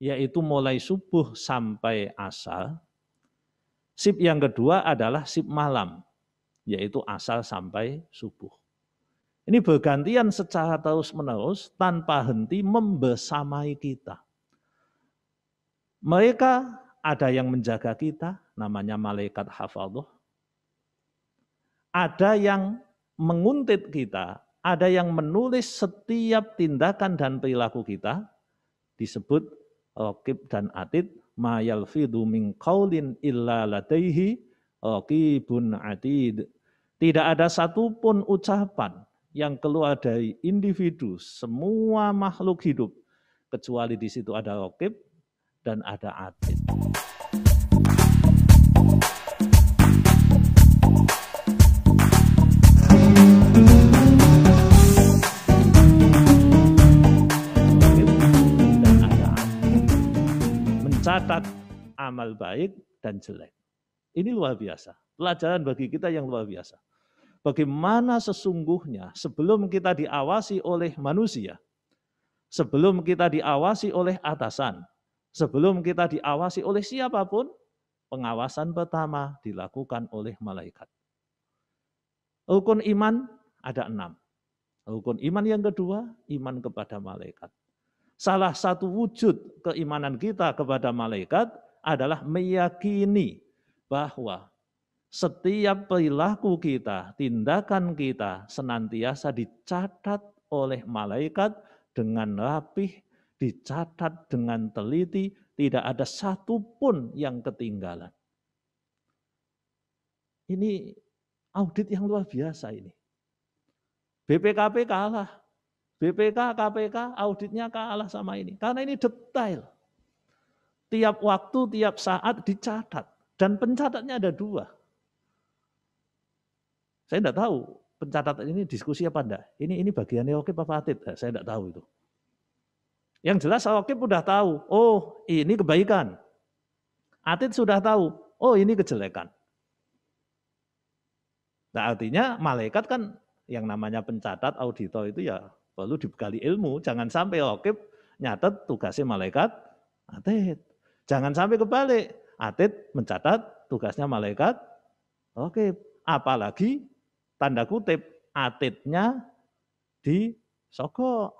yaitu mulai subuh sampai asal. Sip yang kedua adalah sip malam, yaitu asal sampai subuh. Ini bergantian secara terus-menerus tanpa henti membesamai kita. Mereka ada yang menjaga kita, namanya malaikat hafallah. Ada yang menguntit kita, ada yang menulis setiap tindakan dan perilaku kita, disebut Raqib dan Atid ma yalfidu min qaulin illa ladaihi raqibun atid. Tidak ada satupun ucapan yang keluar dari individu semua makhluk hidup kecuali di situ ada raqib dan ada atid. amal baik dan jelek. Ini luar biasa. Pelajaran bagi kita yang luar biasa. Bagaimana sesungguhnya sebelum kita diawasi oleh manusia, sebelum kita diawasi oleh atasan, sebelum kita diawasi oleh siapapun, pengawasan pertama dilakukan oleh malaikat. Rukun iman ada enam. Rukun iman yang kedua, iman kepada malaikat. Salah satu wujud keimanan kita kepada malaikat adalah meyakini bahwa setiap perilaku kita, tindakan kita senantiasa dicatat oleh malaikat dengan rapih, dicatat dengan teliti, tidak ada satu pun yang ketinggalan. Ini audit yang luar biasa ini. BPKP kalah. BPK, KPK auditnya kalah sama ini. Karena ini detail tiap waktu, tiap saat dicatat. Dan pencatatnya ada dua. Saya tidak tahu pencatatan ini diskusi apa enggak. Ini ini bagiannya Okip apa Atid? Eh, saya tidak tahu itu. Yang jelas Okip sudah tahu, oh ini kebaikan. Atid sudah tahu, oh ini kejelekan. Nah artinya malaikat kan yang namanya pencatat auditor itu ya perlu dibekali ilmu. Jangan sampai Okip nyatet tugasnya malaikat Atid. Jangan sampai kebalik. Atit mencatat tugasnya malaikat. Oke, apalagi tanda kutip atitnya di sogok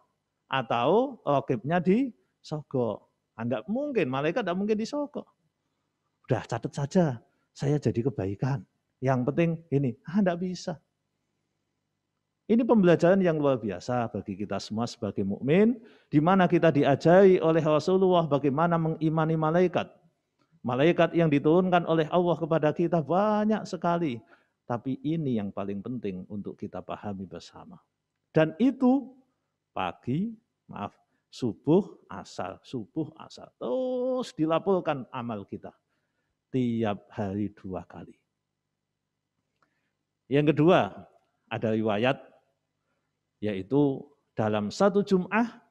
atau rokibnya di sogok. Anda ah, mungkin malaikat tidak mungkin di sogok. Udah catat saja, saya jadi kebaikan. Yang penting ini, ah, tidak bisa. Ini pembelajaran yang luar biasa bagi kita semua sebagai mukmin, di mana kita diajari oleh Rasulullah bagaimana mengimani malaikat. Malaikat yang diturunkan oleh Allah kepada kita banyak sekali, tapi ini yang paling penting untuk kita pahami bersama. Dan itu pagi, maaf, subuh asal, subuh asal. Terus dilaporkan amal kita tiap hari dua kali. Yang kedua, ada riwayat yaitu dalam satu Jum'ah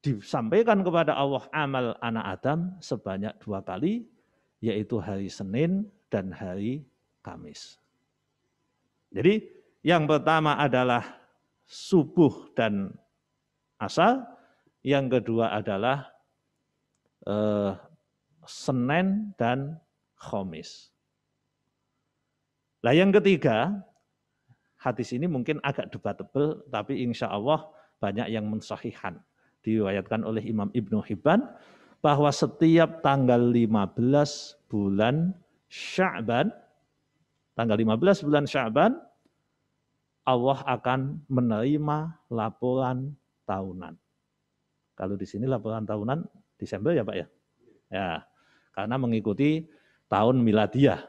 disampaikan kepada Allah amal anak Adam sebanyak dua kali, yaitu hari Senin dan hari Kamis. Jadi yang pertama adalah subuh dan asal yang kedua adalah eh, Senin dan Kamis. Nah yang ketiga hadis ini mungkin agak debatable, tapi insya Allah banyak yang mensahihkan. Diriwayatkan oleh Imam Ibnu Hibban bahwa setiap tanggal 15 bulan Sya'ban, tanggal 15 bulan Sya'ban, Allah akan menerima laporan tahunan. Kalau di sini laporan tahunan Desember ya Pak ya? Ya, karena mengikuti tahun miladiah.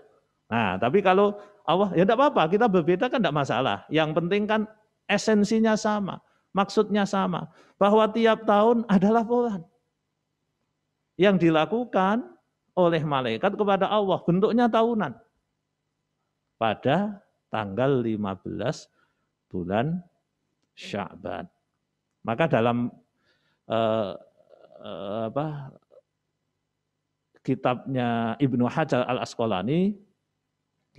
Nah, tapi kalau Allah ya tidak apa-apa, kita berbeda kan tidak masalah. Yang penting kan esensinya sama, maksudnya sama. Bahwa tiap tahun ada laporan. Yang dilakukan oleh malaikat kepada Allah, bentuknya tahunan. Pada tanggal 15 bulan Sya'ban. Maka dalam eh, eh, apa kitabnya Ibnu Hajar Al-Asqalani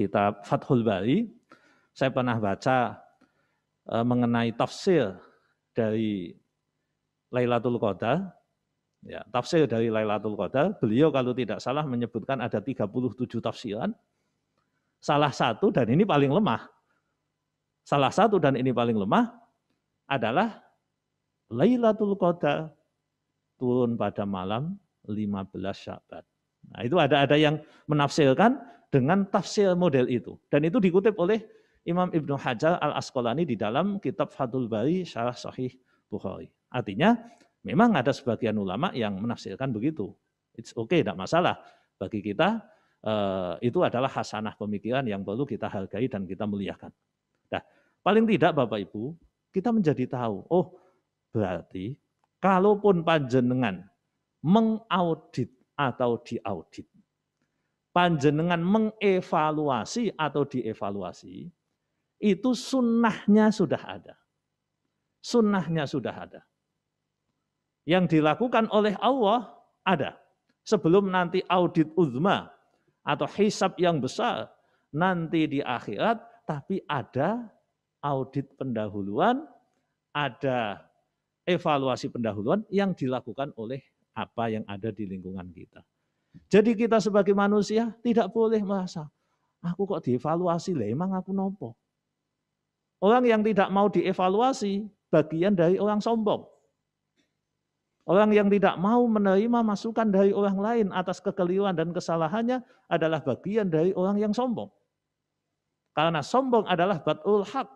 kitab Fathul Bari, saya pernah baca e, mengenai tafsir dari Lailatul Qadar. Ya, tafsir dari Lailatul Qadar, beliau kalau tidak salah menyebutkan ada 37 tafsiran. Salah satu dan ini paling lemah. Salah satu dan ini paling lemah adalah Lailatul Qadar turun pada malam 15 Syaban. Nah, itu ada ada yang menafsirkan dengan tafsir model itu. Dan itu dikutip oleh Imam Ibnu Hajar Al-Asqalani di dalam kitab Fathul Bari Syarah Sahih Bukhari. Artinya memang ada sebagian ulama yang menafsirkan begitu. It's okay, tidak masalah. Bagi kita eh, itu adalah hasanah pemikiran yang perlu kita hargai dan kita muliakan. Nah, paling tidak Bapak Ibu, kita menjadi tahu, oh berarti kalaupun panjenengan mengaudit atau diaudit, panjenengan mengevaluasi atau dievaluasi, itu sunnahnya sudah ada. Sunnahnya sudah ada. Yang dilakukan oleh Allah ada. Sebelum nanti audit uzma atau hisab yang besar nanti di akhirat, tapi ada audit pendahuluan, ada evaluasi pendahuluan yang dilakukan oleh apa yang ada di lingkungan kita. Jadi kita sebagai manusia tidak boleh merasa, aku kok dievaluasi lah, emang aku nopo. Orang yang tidak mau dievaluasi, bagian dari orang sombong. Orang yang tidak mau menerima masukan dari orang lain atas kekeliruan dan kesalahannya adalah bagian dari orang yang sombong. Karena sombong adalah batul hak,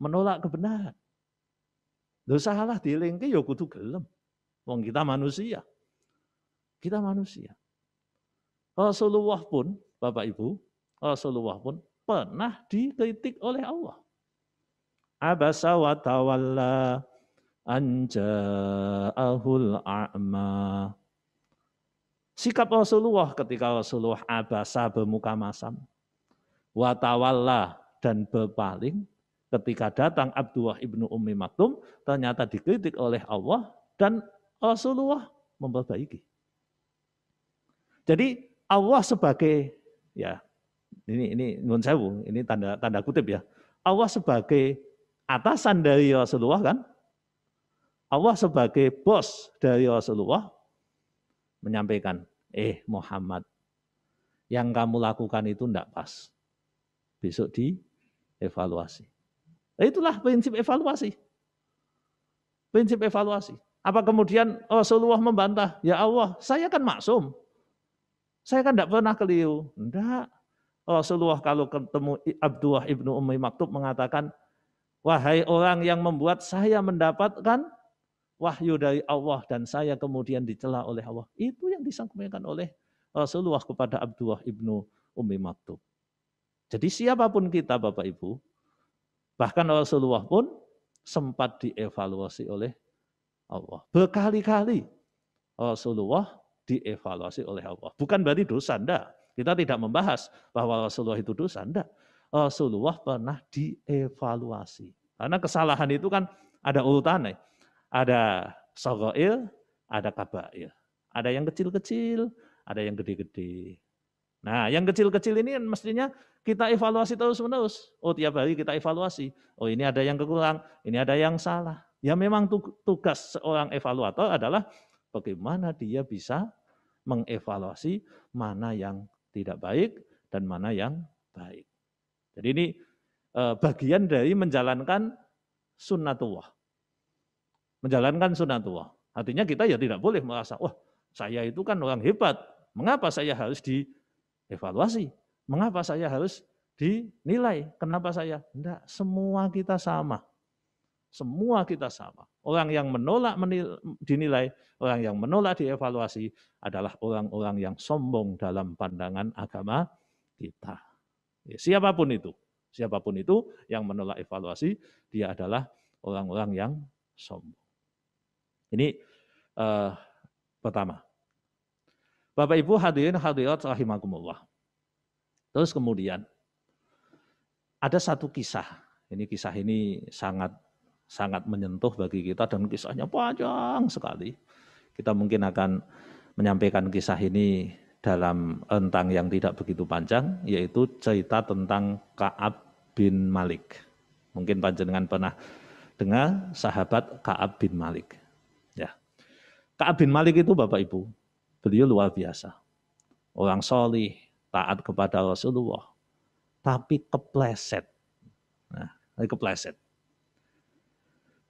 menolak kebenaran. Dosa salah dilengke ya kudu gelem. Wong kita manusia. Kita manusia. Rasulullah pun, Bapak Ibu, Rasulullah pun pernah dikritik oleh Allah. Abasa wa tawalla anja'ahul a'ma. Sikap Rasulullah ketika Rasulullah abasa bermuka masam. Wa tawalla dan berpaling ketika datang Abdullah ibnu Ummi Maktum ternyata dikritik oleh Allah dan Rasulullah memperbaiki. Jadi Allah sebagai ya ini ini nun sewu, ini tanda tanda kutip ya. Allah sebagai atasan dari Rasulullah kan? Allah sebagai bos dari Rasulullah menyampaikan, "Eh Muhammad, yang kamu lakukan itu enggak pas. Besok di evaluasi nah, itulah prinsip evaluasi. Prinsip evaluasi. Apa kemudian Rasulullah membantah? Ya Allah, saya kan maksum. Saya kan tidak pernah keliru. Tidak. Rasulullah kalau ketemu Abdullah ibnu Ummi Maktub mengatakan, Wahai orang yang membuat saya mendapatkan wahyu dari Allah dan saya kemudian dicela oleh Allah. Itu yang disangkumkan oleh Rasulullah kepada Abdullah ibnu Ummi Maktub. Jadi siapapun kita Bapak Ibu, bahkan Rasulullah pun sempat dievaluasi oleh Allah. Berkali-kali Rasulullah dievaluasi oleh Allah. Bukan berarti dosa, enggak. Kita tidak membahas bahwa Rasulullah itu dosa, enggak. Rasulullah pernah dievaluasi. Karena kesalahan itu kan ada urutannya. Eh. Ada sogoil, ada Kabail Ada yang kecil-kecil, ada yang gede-gede. Nah, yang kecil-kecil ini mestinya kita evaluasi terus-menerus. Oh, tiap hari kita evaluasi. Oh, ini ada yang kekurang, ini ada yang salah. Ya memang tugas seorang evaluator adalah bagaimana dia bisa mengevaluasi mana yang tidak baik dan mana yang baik. Jadi ini eh, bagian dari menjalankan sunnatullah. Menjalankan sunnatullah. Artinya kita ya tidak boleh merasa, wah saya itu kan orang hebat, mengapa saya harus dievaluasi? Mengapa saya harus dinilai? Kenapa saya? Tidak, semua kita sama. Semua kita sama. Orang yang menolak dinilai, orang yang menolak dievaluasi adalah orang-orang yang sombong dalam pandangan agama kita. Ya, siapapun itu, siapapun itu yang menolak evaluasi, dia adalah orang-orang yang sombong. Ini uh, pertama. Bapak Ibu hadirin hadirat rahimakumullah. Terus kemudian ada satu kisah. Ini kisah ini sangat sangat menyentuh bagi kita dan kisahnya panjang sekali. Kita mungkin akan menyampaikan kisah ini dalam entang yang tidak begitu panjang, yaitu cerita tentang Kaab bin Malik. Mungkin panjenengan pernah dengar sahabat Kaab bin Malik. Ya. Kaab bin Malik itu Bapak Ibu, beliau luar biasa. Orang solih, taat kepada Rasulullah, tapi kepleset. Nah, kepleset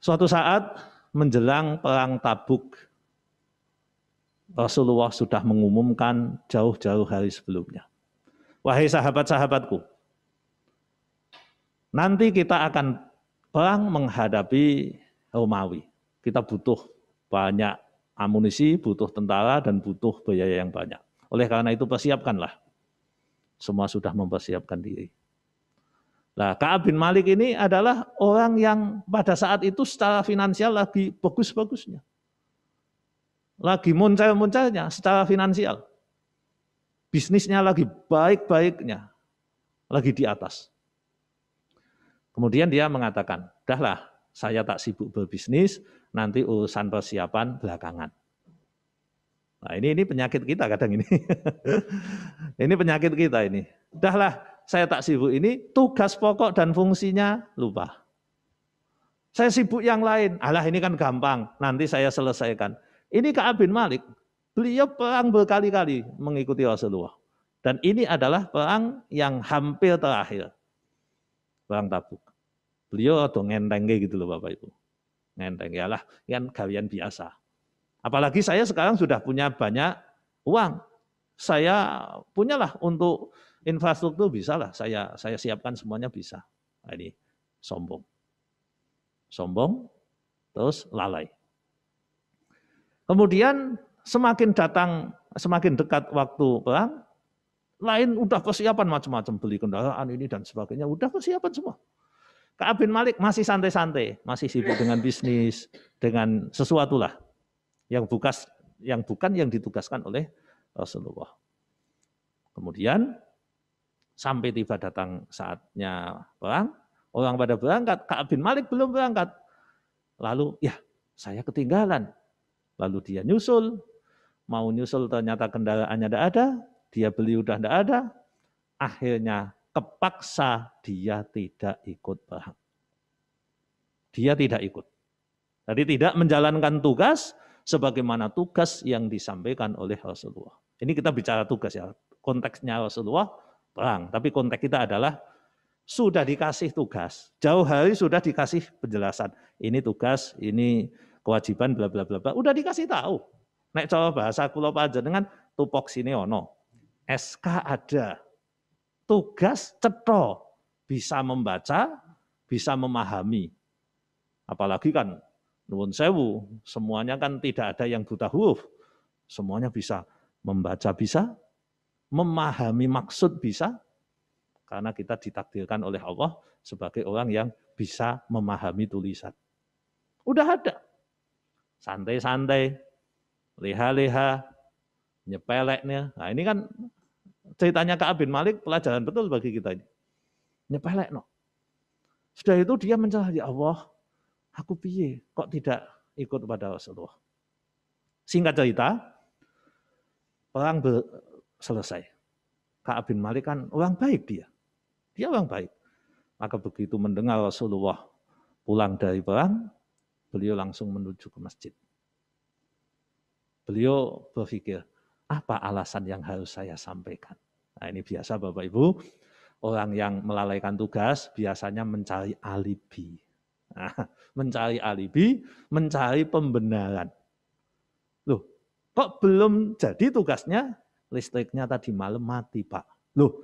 Suatu saat menjelang perang Tabuk, Rasulullah sudah mengumumkan jauh-jauh hari sebelumnya. Wahai sahabat-sahabatku, nanti kita akan perang menghadapi Romawi. Kita butuh banyak amunisi, butuh tentara, dan butuh biaya yang banyak. Oleh karena itu persiapkanlah. Semua sudah mempersiapkan diri. Nah, Ka'ab bin Malik ini adalah orang yang pada saat itu secara finansial lagi bagus-bagusnya. Lagi muncar-muncarnya secara finansial. Bisnisnya lagi baik-baiknya. Lagi di atas. Kemudian dia mengatakan, dahlah saya tak sibuk berbisnis, nanti urusan persiapan belakangan. Nah ini ini penyakit kita kadang ini. ini penyakit kita ini. Dahlah saya tak sibuk ini, tugas pokok dan fungsinya lupa. Saya sibuk yang lain, alah ini kan gampang, nanti saya selesaikan. Ini Kak Abin Malik, beliau perang berkali-kali mengikuti Rasulullah. Dan ini adalah perang yang hampir terakhir. Perang tabuk. Beliau atau ngenteng gitu loh Bapak Ibu. Ngenteng, ya lah, kan kalian biasa. Apalagi saya sekarang sudah punya banyak uang. Saya punyalah untuk infrastruktur bisa lah saya saya siapkan semuanya bisa. Nah, ini sombong. Sombong terus lalai. Kemudian semakin datang semakin dekat waktu perang lain udah kesiapan macam-macam beli kendaraan ini dan sebagainya udah kesiapan semua. Kak bin Malik masih santai-santai, masih sibuk dengan bisnis, dengan sesuatu lah yang bukas yang bukan yang ditugaskan oleh Rasulullah. Kemudian Sampai tiba datang saatnya perang, orang pada berangkat, Kak bin Malik belum berangkat. Lalu, ya saya ketinggalan. Lalu dia nyusul, mau nyusul ternyata kendaraannya tidak ada, dia beli udah tidak ada, akhirnya kepaksa dia tidak ikut perang. Dia tidak ikut. Jadi tidak menjalankan tugas sebagaimana tugas yang disampaikan oleh Rasulullah. Ini kita bicara tugas ya, konteksnya Rasulullah perang, tapi konteks kita adalah sudah dikasih tugas. Jauh hari sudah dikasih penjelasan. Ini tugas, ini kewajiban bla bla bla bla. Udah dikasih tahu. Nek coba bahasa aja dengan tupok sini ono. SK ada. Tugas ceto bisa membaca, bisa memahami. Apalagi kan nuwun sewu, semuanya kan tidak ada yang buta huruf. Semuanya bisa membaca bisa, memahami maksud bisa, karena kita ditakdirkan oleh Allah sebagai orang yang bisa memahami tulisan. Udah ada. Santai-santai, leha-leha, nyepeleknya. Nah ini kan ceritanya ke Abin Malik pelajaran betul bagi kita. ini. Nyepelek no. Sudah itu dia mencari ya Allah, aku piye kok tidak ikut pada Rasulullah. Singkat cerita, perang selesai. Ka'ab bin Malik kan orang baik dia. Dia orang baik. Maka begitu mendengar Rasulullah pulang dari perang, beliau langsung menuju ke masjid. Beliau berpikir, apa alasan yang harus saya sampaikan? Nah ini biasa Bapak Ibu, orang yang melalaikan tugas biasanya mencari alibi. Nah, mencari alibi, mencari pembenaran. Loh, kok belum jadi tugasnya? listriknya tadi malam mati Pak. Loh,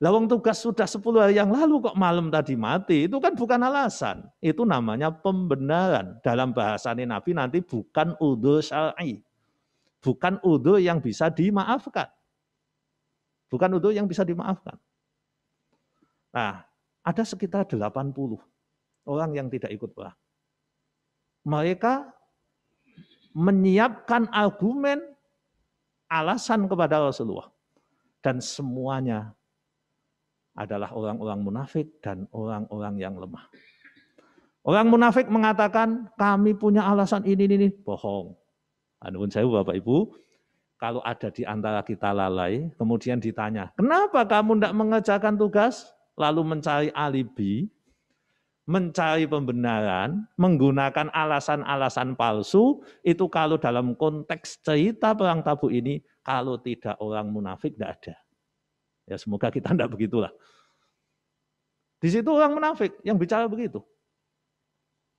lawang tugas sudah 10 hari yang lalu kok malam tadi mati, itu kan bukan alasan. Itu namanya pembenaran. Dalam bahasa Nabi nanti bukan udhu syar'i. Bukan udhu yang bisa dimaafkan. Bukan udhu yang bisa dimaafkan. Nah, ada sekitar 80 orang yang tidak ikut perang. Mereka menyiapkan argumen alasan kepada Rasulullah. Dan semuanya adalah orang-orang munafik dan orang-orang yang lemah. Orang munafik mengatakan kami punya alasan ini ini, ini. bohong. Anuun ah, saya Bapak Ibu, kalau ada di antara kita lalai, kemudian ditanya, kenapa kamu tidak mengerjakan tugas? Lalu mencari alibi, mencari pembenaran, menggunakan alasan-alasan palsu, itu kalau dalam konteks cerita perang tabu ini, kalau tidak orang munafik, tidak ada. Ya semoga kita tidak begitulah. Di situ orang munafik yang bicara begitu.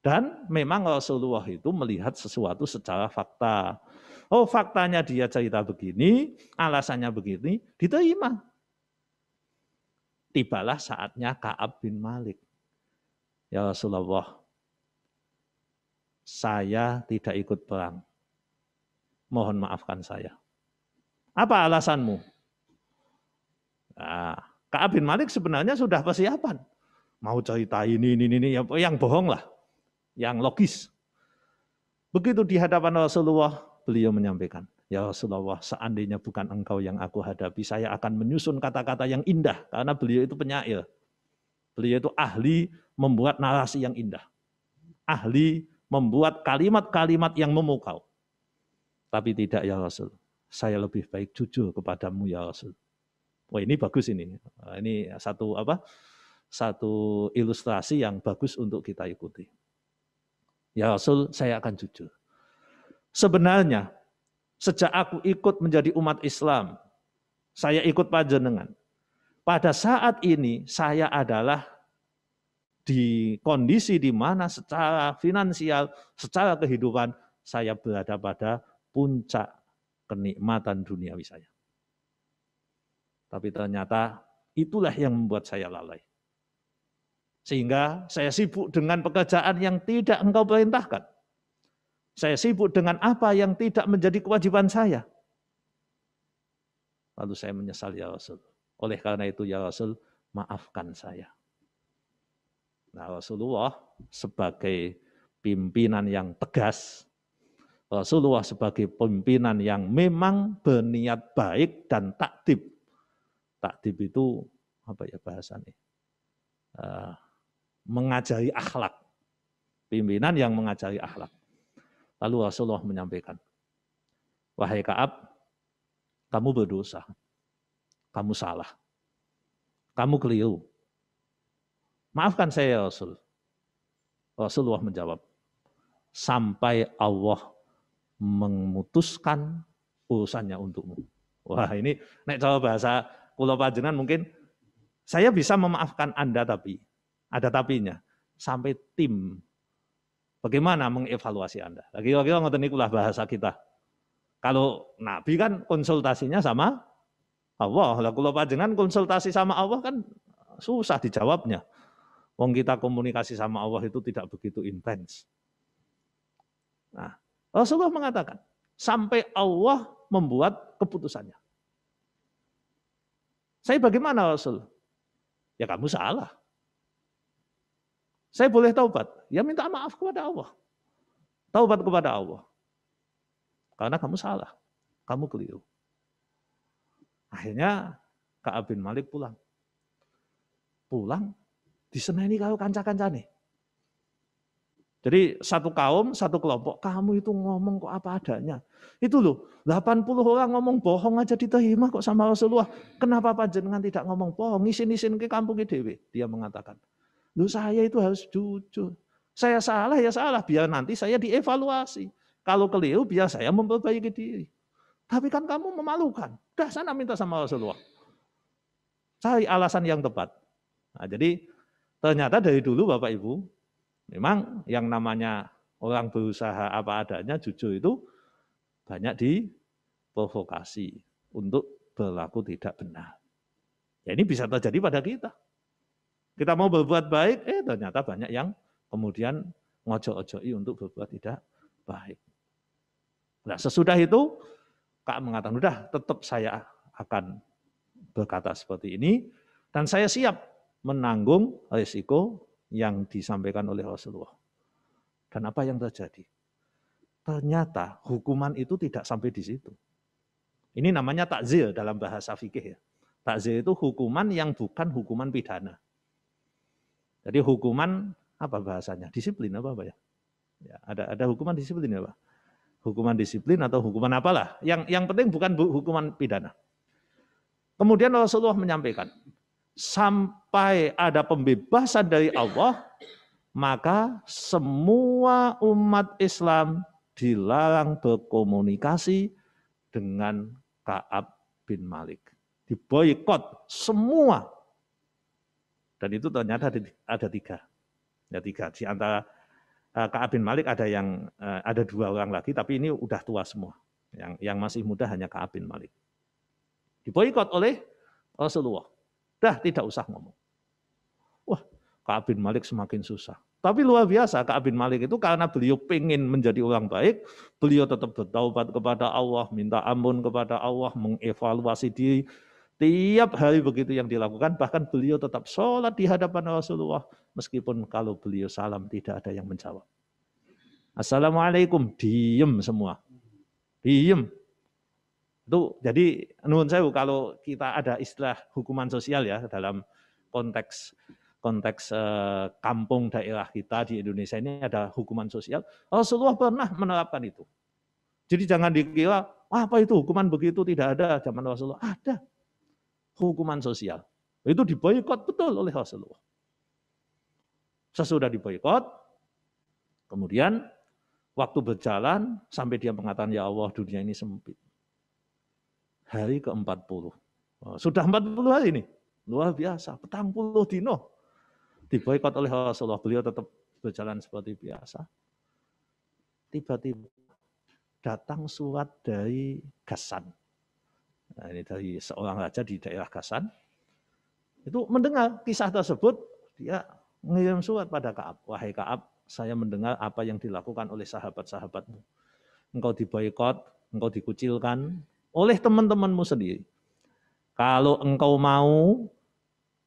Dan memang Rasulullah itu melihat sesuatu secara fakta. Oh faktanya dia cerita begini, alasannya begini, diterima. Tibalah saatnya Kaab bin Malik Ya Rasulullah, saya tidak ikut perang. Mohon maafkan saya. Apa alasanmu? Nah, Kak Abin Malik sebenarnya sudah persiapan. Mau cerita ini, ini, ini, yang bohong lah. Yang logis. Begitu di hadapan Rasulullah, beliau menyampaikan, Ya Rasulullah, seandainya bukan engkau yang aku hadapi, saya akan menyusun kata-kata yang indah. Karena beliau itu penyair. Beliau itu ahli membuat narasi yang indah. Ahli membuat kalimat-kalimat yang memukau. Tapi tidak ya Rasul. Saya lebih baik jujur kepadamu ya Rasul. Wah ini bagus ini. Nah, ini satu apa? Satu ilustrasi yang bagus untuk kita ikuti. Ya Rasul, saya akan jujur. Sebenarnya sejak aku ikut menjadi umat Islam, saya ikut panjenengan pada saat ini saya adalah di kondisi di mana secara finansial, secara kehidupan saya berada pada puncak kenikmatan duniawi saya. Tapi ternyata itulah yang membuat saya lalai. Sehingga saya sibuk dengan pekerjaan yang tidak engkau perintahkan. Saya sibuk dengan apa yang tidak menjadi kewajiban saya. Lalu saya menyesal ya Rasul. Oleh karena itu ya Rasul, maafkan saya. Nah Rasulullah sebagai pimpinan yang tegas, Rasulullah sebagai pimpinan yang memang berniat baik dan taktib. Taktib itu apa ya bahasannya? Eh, mengajari akhlak. Pimpinan yang mengajari akhlak. Lalu Rasulullah menyampaikan, Wahai Kaab, kamu berdosa kamu salah. Kamu keliru. Maafkan saya ya Rasul. Rasulullah menjawab, sampai Allah memutuskan urusannya untukmu. Wah ini, naik cara bahasa Pulau Pajenan mungkin, saya bisa memaafkan Anda tapi, ada tapinya, sampai tim. Bagaimana mengevaluasi Anda? Lagi-lagi ini bahasa kita. Kalau Nabi kan konsultasinya sama Allah. Lah kalau panjenengan konsultasi sama Allah kan susah dijawabnya. Wong kita komunikasi sama Allah itu tidak begitu intens. Nah, Rasulullah mengatakan, sampai Allah membuat keputusannya. Saya bagaimana Rasul? Ya kamu salah. Saya boleh taubat. Ya minta maaf kepada Allah. Taubat kepada Allah. Karena kamu salah. Kamu keliru. Akhirnya kak Abin Malik pulang. Pulang, diseneni kau kanca nih. Jadi satu kaum, satu kelompok, kamu itu ngomong kok apa adanya. Itu loh, 80 orang ngomong bohong aja diterima kok sama Rasulullah. Kenapa Pak panjenengan tidak ngomong bohong, isin-isin ke kampung dewe? Dia mengatakan, loh saya itu harus jujur. Saya salah ya salah, biar nanti saya dievaluasi. Kalau keliru biar saya memperbaiki diri. Tapi kan kamu memalukan. Dah sana minta sama Rasulullah. Cari alasan yang tepat. Nah, jadi ternyata dari dulu Bapak Ibu, memang yang namanya orang berusaha apa adanya jujur itu banyak diprovokasi untuk berlaku tidak benar. Ya ini bisa terjadi pada kita. Kita mau berbuat baik, eh ternyata banyak yang kemudian ngojok-ojoi untuk berbuat tidak baik. Nah sesudah itu Pak mengatakan, sudah, tetap saya akan berkata seperti ini, dan saya siap menanggung risiko yang disampaikan oleh Rasulullah. Dan apa yang terjadi? Ternyata hukuman itu tidak sampai di situ. Ini namanya takzir dalam bahasa fikih ya. Takzir itu hukuman yang bukan hukuman pidana. Jadi hukuman apa bahasanya? Disiplin apa apa ya? ya ada ada hukuman disiplin apa? Ya, hukuman disiplin atau hukuman apalah. Yang yang penting bukan hukuman pidana. Kemudian Rasulullah menyampaikan, sampai ada pembebasan dari Allah, maka semua umat Islam dilarang berkomunikasi dengan Kaab bin Malik. Diboykot semua. Dan itu ternyata ada, tiga. Ya, tiga. Di antara Eh, Kak Abin Malik ada yang eh, ada dua orang lagi, tapi ini udah tua semua. Yang yang masih muda hanya Kak Abin Malik. Diboikot oleh Rasulullah. Dah tidak usah ngomong. Wah, Kak Abin Malik semakin susah. Tapi luar biasa Kak Abin Malik itu karena beliau pengen menjadi orang baik, beliau tetap bertaubat kepada Allah, minta ampun kepada Allah, mengevaluasi diri, Tiap hari begitu yang dilakukan, bahkan beliau tetap sholat di hadapan Rasulullah, meskipun kalau beliau salam tidak ada yang menjawab. Assalamualaikum, diem semua. Diem. Itu jadi menurut saya kalau kita ada istilah hukuman sosial ya dalam konteks konteks eh, kampung daerah kita di Indonesia ini ada hukuman sosial. Rasulullah pernah menerapkan itu. Jadi jangan dikira apa itu hukuman begitu tidak ada zaman Rasulullah. Ada hukuman sosial. Itu diboykot betul oleh Rasulullah. Sesudah diboykot, kemudian waktu berjalan sampai dia mengatakan, ya Allah dunia ini sempit. Hari ke-40. Sudah 40 hari ini. Luar biasa, petang puluh dino. Diboykot oleh Rasulullah, beliau tetap berjalan seperti biasa. Tiba-tiba datang surat dari Gasan. Nah, ini dari seorang raja di daerah Kasan. Itu mendengar kisah tersebut, dia mengirim surat pada Kaab. Wahai Kaab, saya mendengar apa yang dilakukan oleh sahabat-sahabatmu. Engkau diboykot, engkau dikucilkan oleh teman-temanmu sendiri. Kalau engkau mau,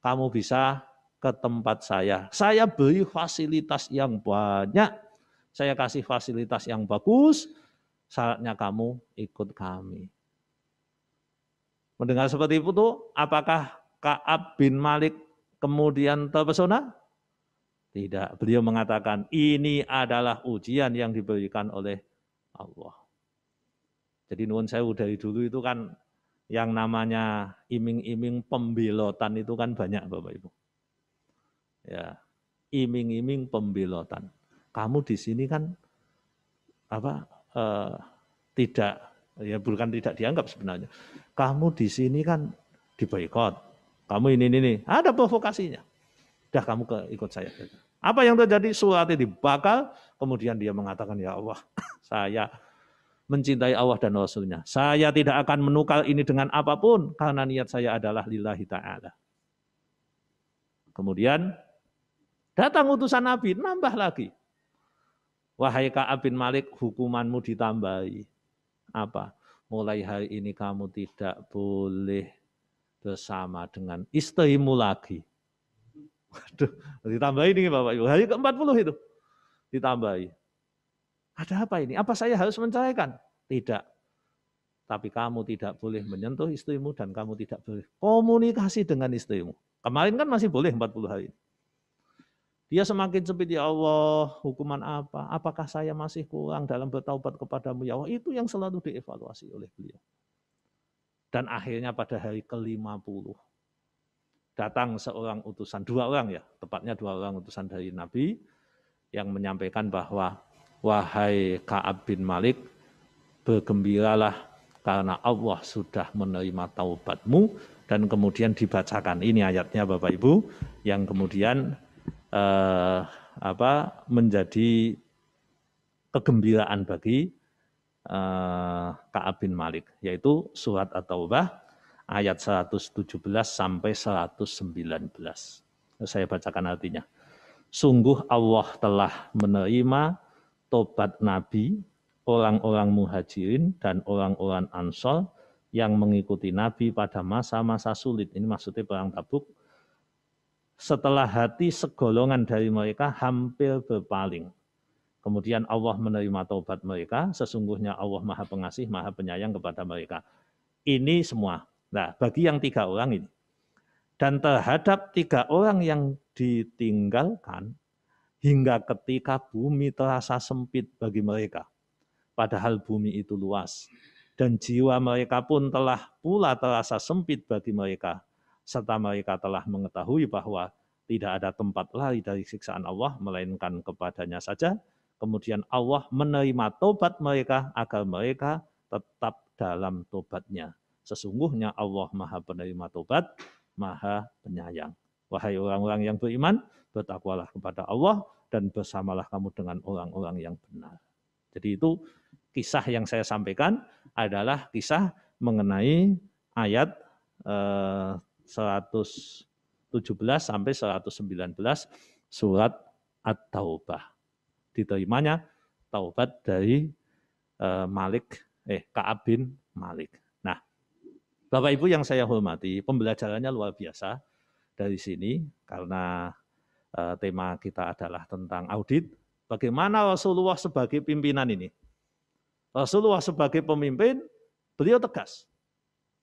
kamu bisa ke tempat saya. Saya beri fasilitas yang banyak. Saya kasih fasilitas yang bagus. Saatnya kamu ikut kami. Mendengar seperti itu, apakah Kaab bin Malik kemudian terpesona? Tidak, beliau mengatakan ini adalah ujian yang diberikan oleh Allah. Jadi nuwun saya dari dulu itu kan yang namanya iming-iming pembelotan itu kan banyak Bapak Ibu. Ya, iming-iming pembelotan. Kamu di sini kan apa eh, tidak ya bukan tidak dianggap sebenarnya. Kamu di sini kan diboikot. Kamu ini ini ini ada provokasinya. Dah kamu ke ikut saya. Apa yang terjadi? Suratnya dibakal. kemudian dia mengatakan, ya Allah, saya mencintai Allah dan Rasulnya. Saya tidak akan menukar ini dengan apapun, karena niat saya adalah lillahi ta'ala. Kemudian datang utusan Nabi, nambah lagi. Wahai Ka'ab bin Malik, hukumanmu ditambahi. Apa? Mulai hari ini kamu tidak boleh bersama dengan istrimu lagi. Waduh, ditambahin ini Bapak Ibu. Hari ke-40 itu ditambahi. Ada apa ini? Apa saya harus menceraikan? Tidak. Tapi kamu tidak boleh menyentuh istrimu dan kamu tidak boleh komunikasi dengan istrimu. Kemarin kan masih boleh 40 hari. Ini. Dia semakin sempit, ya Allah, hukuman apa? Apakah saya masih kurang dalam bertaubat kepadamu, ya Allah? Itu yang selalu dievaluasi oleh beliau. Dan akhirnya pada hari ke-50, datang seorang utusan, dua orang ya, tepatnya dua orang utusan dari Nabi, yang menyampaikan bahwa, wahai Ka'ab bin Malik, bergembiralah karena Allah sudah menerima taubatmu dan kemudian dibacakan. Ini ayatnya Bapak Ibu yang kemudian eh, apa menjadi kegembiraan bagi eh, Ka'ab bin Malik yaitu surat At-Taubah ayat 117 sampai 119. Saya bacakan artinya. Sungguh Allah telah menerima tobat Nabi, orang-orang muhajirin dan orang-orang ansol yang mengikuti Nabi pada masa-masa sulit. Ini maksudnya perang tabuk setelah hati segolongan dari mereka hampir berpaling. Kemudian Allah menerima taubat mereka, sesungguhnya Allah Maha Pengasih, Maha Penyayang kepada mereka. Ini semua. Nah, bagi yang tiga orang ini. Dan terhadap tiga orang yang ditinggalkan, hingga ketika bumi terasa sempit bagi mereka. Padahal bumi itu luas. Dan jiwa mereka pun telah pula terasa sempit bagi mereka serta mereka telah mengetahui bahwa tidak ada tempat lari dari siksaan Allah melainkan kepadanya saja. Kemudian Allah menerima tobat mereka agar mereka tetap dalam tobatnya. Sesungguhnya Allah Maha Penerima Tobat, Maha Penyayang. Wahai orang-orang yang beriman, bertakwalah kepada Allah dan bersamalah kamu dengan orang-orang yang benar. Jadi itu kisah yang saya sampaikan adalah kisah mengenai ayat eh, 117 sampai 119 surat At-Taubah. Diterimanya taubat dari eh, Malik eh Ka'ab bin Malik. Nah, Bapak Ibu yang saya hormati, pembelajarannya luar biasa dari sini karena eh, tema kita adalah tentang audit bagaimana Rasulullah sebagai pimpinan ini. Rasulullah sebagai pemimpin, beliau tegas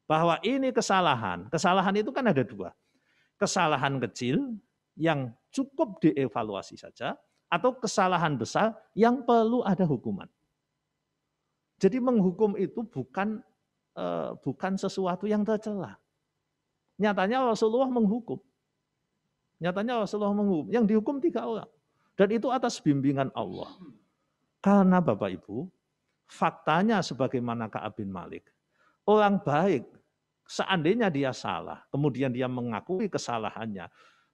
bahwa ini kesalahan. Kesalahan itu kan ada dua. Kesalahan kecil yang cukup dievaluasi saja, atau kesalahan besar yang perlu ada hukuman. Jadi menghukum itu bukan eh, bukan sesuatu yang tercela. Nyatanya Rasulullah menghukum. Nyatanya Rasulullah menghukum. Yang dihukum tiga orang. Dan itu atas bimbingan Allah. Karena Bapak Ibu, faktanya sebagaimana Ka'ab bin Malik, orang baik Seandainya dia salah, kemudian dia mengakui kesalahannya,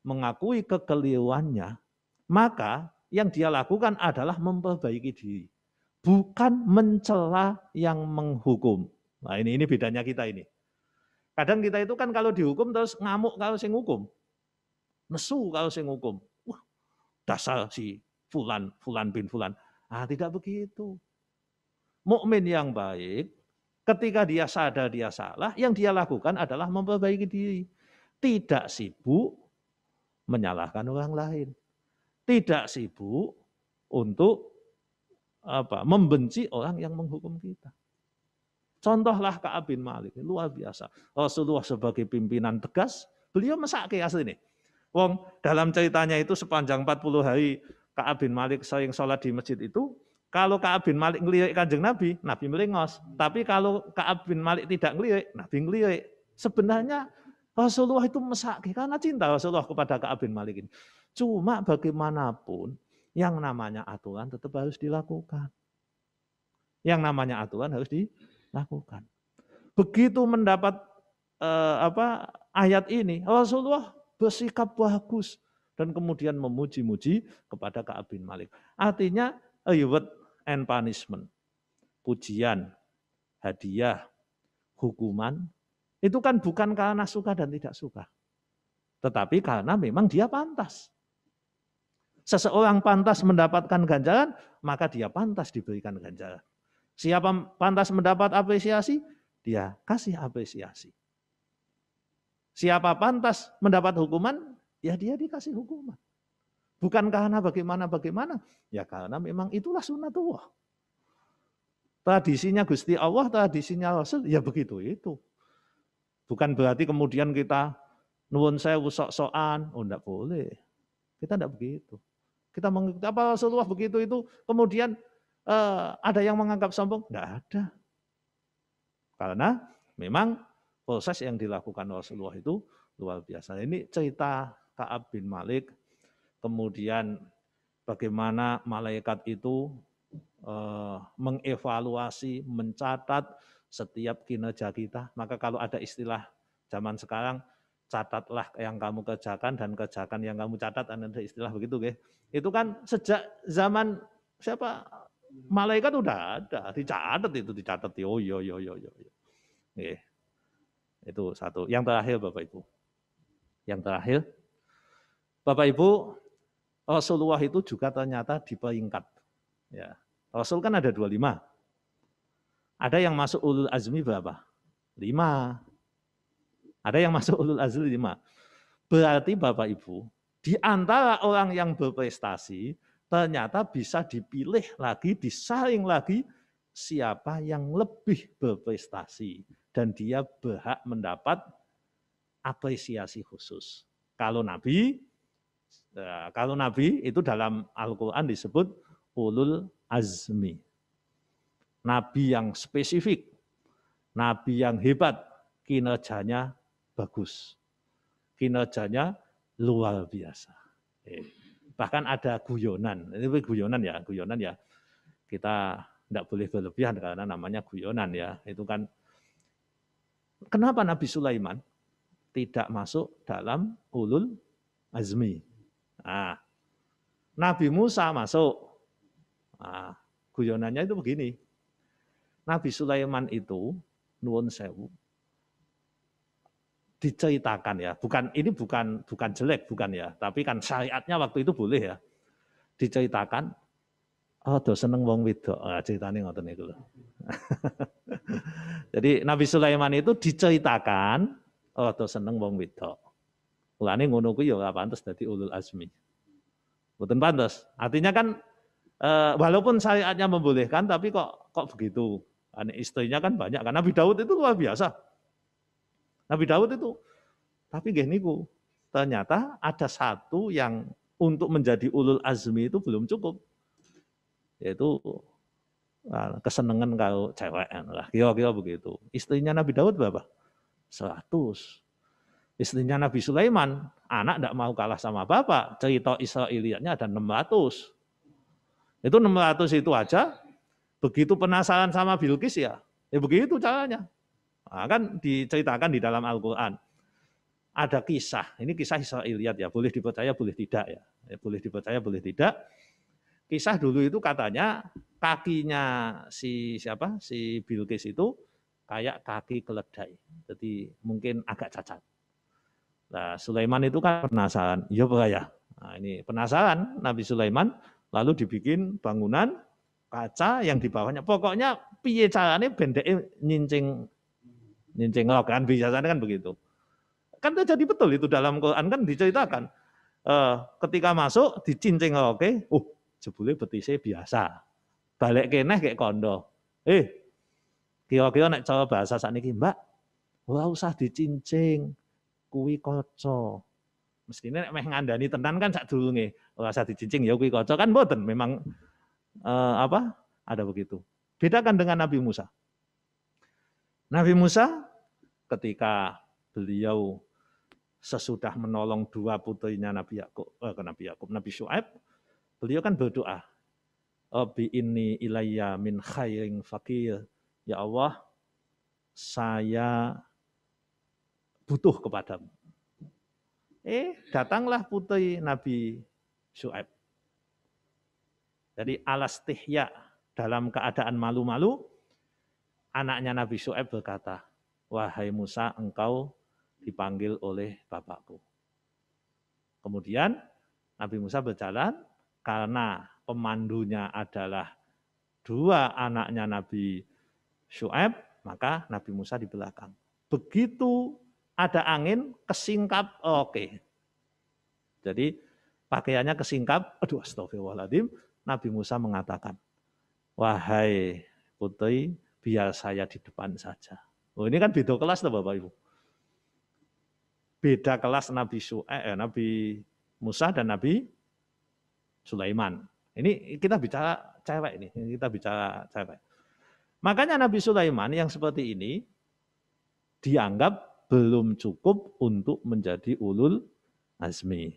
mengakui kekeliruannya, maka yang dia lakukan adalah memperbaiki diri, bukan mencela yang menghukum. Nah, ini ini bedanya kita ini. Kadang kita itu kan kalau dihukum terus ngamuk kalau sing hukum. Nesu kalau sing hukum. Wah, dasar si fulan, fulan bin fulan. Ah, tidak begitu. Mukmin yang baik Ketika dia sadar dia salah, yang dia lakukan adalah memperbaiki diri. Tidak sibuk menyalahkan orang lain. Tidak sibuk untuk apa membenci orang yang menghukum kita. Contohlah Ka'ab bin Malik, luar biasa. Rasulullah sebagai pimpinan tegas, beliau mesake asli ini Wong dalam ceritanya itu sepanjang 40 hari Ka'ab bin Malik sering sholat di masjid itu, kalau Ka'ab bin Malik ngelirik kanjeng Nabi, Nabi melengos. Tapi kalau Ka'ab bin Malik tidak ngelirik, Nabi ngelirik. Sebenarnya Rasulullah itu mesaki karena cinta Rasulullah kepada Ka'ab bin Malik ini. Cuma bagaimanapun yang namanya aturan tetap harus dilakukan. Yang namanya aturan harus dilakukan. Begitu mendapat eh, apa ayat ini, Rasulullah bersikap bagus dan kemudian memuji-muji kepada Ka'ab bin Malik. Artinya reward and punishment. Pujian, hadiah, hukuman, itu kan bukan karena suka dan tidak suka. Tetapi karena memang dia pantas. Seseorang pantas mendapatkan ganjaran, maka dia pantas diberikan ganjaran. Siapa pantas mendapat apresiasi, dia kasih apresiasi. Siapa pantas mendapat hukuman, ya dia dikasih hukuman. Bukan karena bagaimana-bagaimana, ya karena memang itulah sunnatullah. Tradisinya Gusti Allah, tradisinya Rasul, ya begitu itu. Bukan berarti kemudian kita nuwun saya usok soan. oh enggak boleh. Kita enggak begitu. Kita mengikuti apa Rasulullah begitu itu, kemudian eh, ada yang menganggap sombong, enggak ada. Karena memang proses yang dilakukan Rasulullah itu luar biasa. Ini cerita Ka'ab bin Malik kemudian bagaimana malaikat itu eh, mengevaluasi, mencatat setiap kinerja kita. Maka kalau ada istilah zaman sekarang, catatlah yang kamu kerjakan dan kerjakan yang kamu catat, ada istilah begitu. Ke. Itu kan sejak zaman siapa? Malaikat udah ada, dicatat itu, dicatat. Yo, yo, yo, yo, yo. Okay. Itu satu. Yang terakhir Bapak Ibu. Yang terakhir, Bapak Ibu, Rasulullah itu juga ternyata di peringkat. Ya. Rasul kan ada 25. Ada yang masuk ulul azmi berapa? 5. Ada yang masuk ulul azmi 5. Berarti Bapak Ibu, di antara orang yang berprestasi ternyata bisa dipilih lagi, disaring lagi siapa yang lebih berprestasi dan dia berhak mendapat apresiasi khusus. Kalau Nabi Nah, kalau Nabi itu dalam Al-Quran disebut ulul azmi. Nabi yang spesifik, Nabi yang hebat, kinerjanya bagus. Kinerjanya luar biasa. Eh, bahkan ada guyonan, ini guyonan ya, guyonan ya. Kita tidak boleh berlebihan karena namanya guyonan ya. Itu kan kenapa Nabi Sulaiman tidak masuk dalam ulul azmi? Nah, Nabi Musa masuk. Nah, guyonannya itu begini. Nabi Sulaiman itu nuwun sewu diceritakan ya, bukan ini bukan bukan jelek bukan ya, tapi kan syariatnya waktu itu boleh ya. Diceritakan oh do seneng wong wedok. Nah, ceritane ngoten itu Jadi Nabi Sulaiman itu diceritakan oh do seneng wong wedok. Mulane ngono kuwi ya gak pantas dadi ulul azmi. Mboten pantas. Artinya kan eh, walaupun syariatnya membolehkan tapi kok kok begitu. Ane istrinya kan banyak karena Nabi Daud itu luar biasa. Nabi Daud itu tapi gini niku ternyata ada satu yang untuk menjadi ulul azmi itu belum cukup yaitu eh, kesenangan kalau cewek lah kira-kira begitu istrinya Nabi Daud berapa? 100 Istrinya Nabi Sulaiman, anak tidak mau kalah sama bapak. Cerita Israeliatnya ada 600. Itu 600 itu aja, begitu penasaran sama Bilqis ya, ya begitu caranya. Nah, kan diceritakan di dalam Al-Quran. Ada kisah, ini kisah Israeliat ya, boleh dipercaya, boleh tidak ya. ya boleh dipercaya, boleh tidak. Kisah dulu itu katanya kakinya si siapa si Bilqis itu kayak kaki keledai. Jadi mungkin agak cacat. Nah, Sulaiman itu kan penasaran. Iya Pak ya? Nah, ini penasaran Nabi Sulaiman lalu dibikin bangunan kaca yang di bawahnya. Pokoknya piye carane bendeke nyincing nyincing log kan biasanya kan begitu. Kan jadi betul itu dalam Quran kan diceritakan. Eh, ketika masuk dicincing oke, okay. uh jebule betise biasa. Balik keneh kayak kondo. Eh, kira-kira nek coba bahasa ini, Mbak, ora usah dicincing kuwi kaca. Mestine nek meh ngandani tenan kan sadurunge ora usah dicincing ya kuwi kaca kan mboten memang eh, apa? ada begitu. Bedakan dengan Nabi Musa. Nabi Musa ketika beliau sesudah menolong dua putrinya Nabi Yakub, eh, Nabi Yakub, Nabi Shu'aib, beliau kan berdoa, Abi ini ilayya min khairin fakir. Ya Allah, saya butuh kepadamu. Eh, datanglah putri Nabi Shu'aib. Jadi alastihya dalam keadaan malu-malu, anaknya Nabi Shu'aib berkata, Wahai Musa, engkau dipanggil oleh bapakku. Kemudian Nabi Musa berjalan karena pemandunya adalah dua anaknya Nabi Shu'aib, maka Nabi Musa di belakang. Begitu ada angin kesingkap, oke. Okay. Jadi pakaiannya kesingkap, aduh astagfirullahaladzim, Nabi Musa mengatakan, wahai putri, biar saya di depan saja. Oh, ini kan beda kelas tuh Bapak Ibu. Beda kelas Nabi Su eh, eh, Nabi Musa dan Nabi Sulaiman. Ini kita bicara cewek ini, kita bicara cewek. Makanya Nabi Sulaiman yang seperti ini dianggap belum cukup untuk menjadi ulul azmi.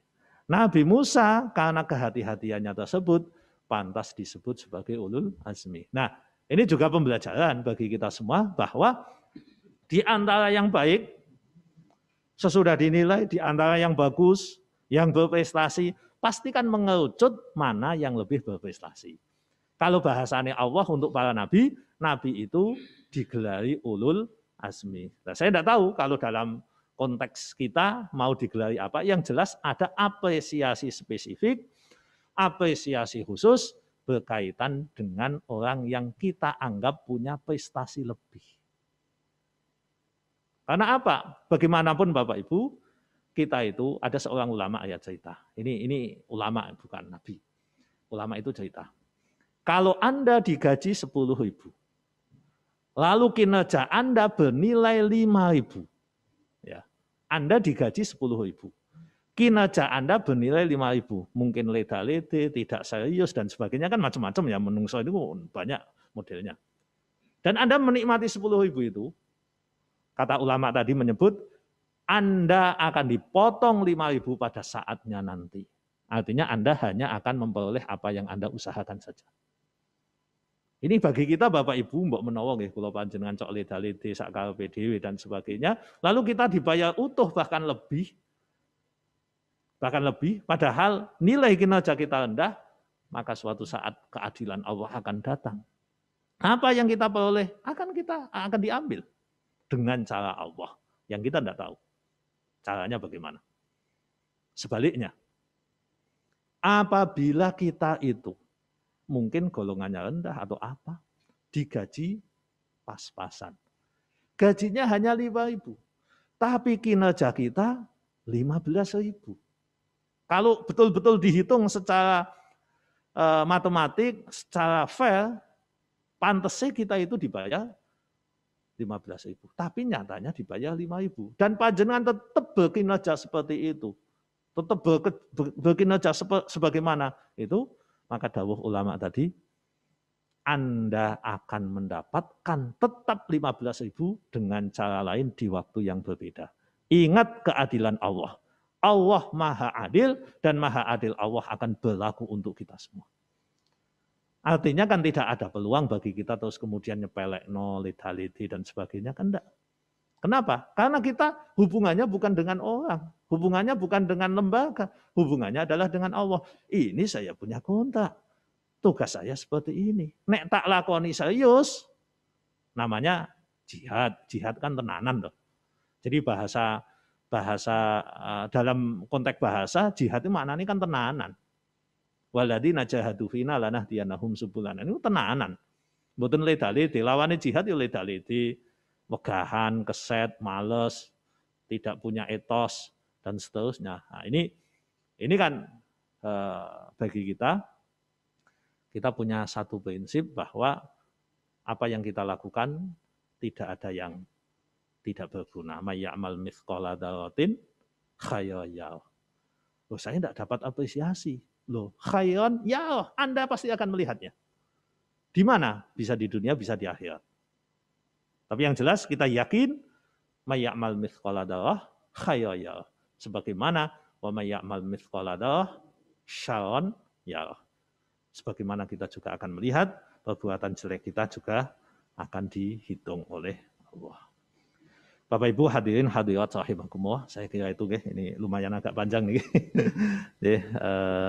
Nabi Musa karena kehati-hatiannya tersebut pantas disebut sebagai ulul azmi. Nah, ini juga pembelajaran bagi kita semua bahwa di antara yang baik sesudah dinilai di antara yang bagus, yang berprestasi, pastikan mengerucut mana yang lebih berprestasi. Kalau bahasanya Allah untuk para nabi, nabi itu digelari ulul asmi. Nah, saya tidak tahu kalau dalam konteks kita mau digelari apa, yang jelas ada apresiasi spesifik, apresiasi khusus berkaitan dengan orang yang kita anggap punya prestasi lebih. Karena apa? Bagaimanapun Bapak Ibu, kita itu ada seorang ulama Ayat cerita. Ini ini ulama bukan nabi. Ulama itu cerita. Kalau Anda digaji 10 ribu, Lalu kinerja Anda bernilai 5.000. Ya. Anda digaji 10.000. Kinerja Anda bernilai 5.000. Mungkin leda-lede, tidak serius, dan sebagainya. Kan macam-macam ya, menungso itu banyak modelnya. Dan Anda menikmati 10.000 itu, kata ulama tadi menyebut, Anda akan dipotong 5.000 pada saatnya nanti. Artinya Anda hanya akan memperoleh apa yang Anda usahakan saja. Ini bagi kita Bapak Ibu mbok menawa nggih kula panjenengan cok leda-lede sak dan sebagainya, lalu kita dibayar utuh bahkan lebih bahkan lebih padahal nilai kinerja kita rendah, maka suatu saat keadilan Allah akan datang. Apa yang kita peroleh akan kita akan diambil dengan cara Allah yang kita tidak tahu caranya bagaimana. Sebaliknya, apabila kita itu mungkin golongannya rendah atau apa, digaji pas-pasan. Gajinya hanya 5.000, tapi kinerja kita 15.000. Kalau betul-betul dihitung secara e, matematik, secara fair, pantasnya kita itu dibayar 15.000. Tapi nyatanya dibayar 5.000. Dan panjenengan tetap berkinerja seperti itu. Tetap berkinerja sebagaimana itu maka dawuh ulama tadi, Anda akan mendapatkan tetap 15 ribu dengan cara lain di waktu yang berbeda. Ingat keadilan Allah. Allah maha adil dan maha adil Allah akan berlaku untuk kita semua. Artinya kan tidak ada peluang bagi kita terus kemudian nyepelek no, dan sebagainya. Kan enggak. Kenapa? Karena kita hubungannya bukan dengan orang. Hubungannya bukan dengan lembaga, hubungannya adalah dengan Allah. Ini saya punya kontak. Tugas saya seperti ini. Nek tak lakoni serius, namanya jihad. Jihad kan tenanan loh. Jadi bahasa bahasa eh, dalam konteks bahasa jihad itu maknanya kan tenanan. Waladi najahadu fina lanah dianahum sebulan. Ini tenanan. Mboten ledaliti. lawannya jihad ya megahan, Wegahan, keset, males, tidak punya etos, dan seterusnya. Nah, ini ini kan eh, bagi kita kita punya satu prinsip bahwa apa yang kita lakukan tidak ada yang tidak berguna. Mayamal mithqala darotin khayran Loh, saya tidak dapat apresiasi. Loh, khayon ya Anda pasti akan melihatnya. Di mana? Bisa di dunia, bisa di akhirat. Tapi yang jelas kita yakin mayamal mithqala dzarrah khayran Sebagaimana wa may ya'mal mithqala ya. Sebagaimana kita juga akan melihat perbuatan jelek kita juga akan dihitung oleh Allah. Bapak Ibu hadirin hadirat rahimakumullah, Saya kira itu deh, ini lumayan agak panjang nih. Jadi, eh,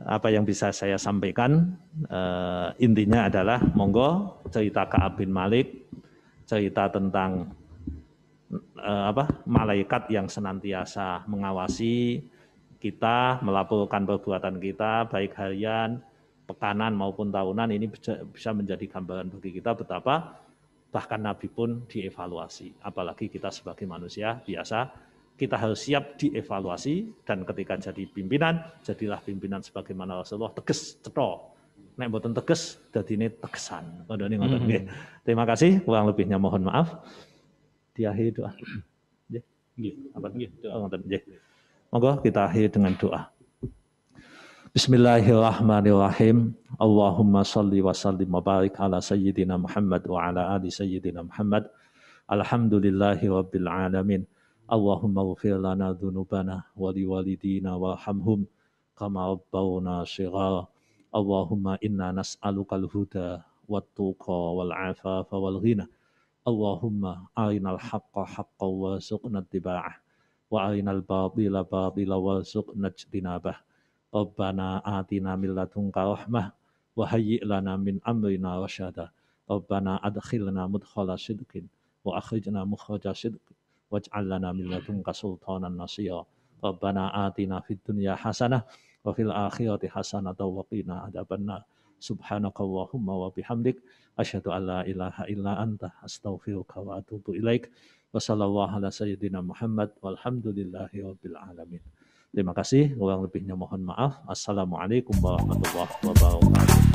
apa yang bisa saya sampaikan eh, intinya adalah monggo cerita Kaab bin Malik, cerita tentang Eh, apa malaikat yang senantiasa mengawasi kita melaporkan perbuatan kita baik harian pekanan maupun tahunan ini bisa menjadi gambaran bagi kita betapa bahkan nabi pun dievaluasi apalagi kita sebagai manusia biasa kita harus siap dievaluasi dan ketika jadi pimpinan jadilah pimpinan sebagaimana Rasulullah tegas cetok nek mboten tegas dadine tegesan ngoten mm-hmm. nggih terima kasih kurang lebihnya mohon maaf diakhiri doa. Nggih. Apa? Nggih. Nggih. Oh, Monggo kita akhiri dengan doa. Bismillahirrahmanirrahim. Allahumma salli wa sallim wa barik ala sayyidina Muhammad wa ala ali sayyidina Muhammad. Alhamdulillahi rabbil alamin. Allahumma ghafir lana dhunubana wa liwalidina warhamhum kama rabbawna shighara. Allahumma inna nas'aluka al-huda wat-tuqa wal-afafa wal-ghina. اللهم أرنا الحق حقا وارزقنا اتباعه وأرنا الباطل باطلا وارزقنا اجتنابه ربنا آتنا من لدنك رحمة وهيئ لنا من أمرنا رشدا ربنا أدخلنا مدخل صدق وأخرجنا مخرج صدق واجعل لنا من لدنك سلطانا نصيرا ربنا آتنا في الدنيا حسنة وفي الآخرة حسنة وقنا عذاب النار سبحانك اللهم وبحمدك Asyhadu alla ilaha illa anta astaghfiruka wa atubu ilaik. Wassallallahu ala sayyidina Muhammad walhamdulillahi rabbil alamin. Terima kasih, kurang lebihnya mohon maaf. Assalamualaikum warahmatullahi wabarakatuh.